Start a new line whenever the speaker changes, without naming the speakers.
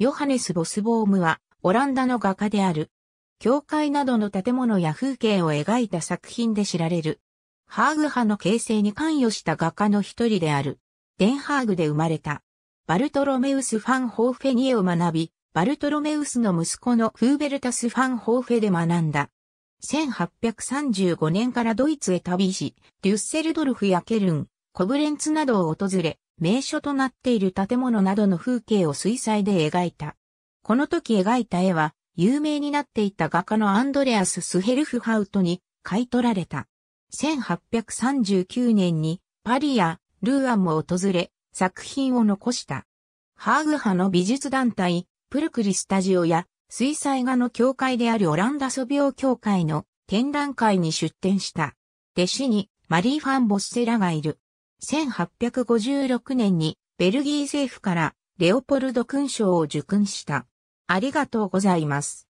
ヨハネス・ボスボームは、オランダの画家である。教会などの建物や風景を描いた作品で知られる。ハーグ派の形成に関与した画家の一人である。デンハーグで生まれた。バルトロメウス・ファン・ホーフェニエを学び、バルトロメウスの息子のフーベルタス・ファン・ホーフェで学んだ。1835年からドイツへ旅し、デュッセルドルフやケルン、コブレンツなどを訪れ、名所となっている建物などの風景を水彩で描いた。この時描いた絵は、有名になっていた画家のアンドレアス・スヘルフハウトに買い取られた。1839年にパリやルーアンも訪れ作品を残した。ハーグ派の美術団体プルクリスタジオや水彩画の協会であるオランダ素描協会の展覧会に出展した。弟子にマリー・ファン・ボッセラがいる。1856年にベルギー政府からレオポルド勲章を受勲した。ありがとうございます。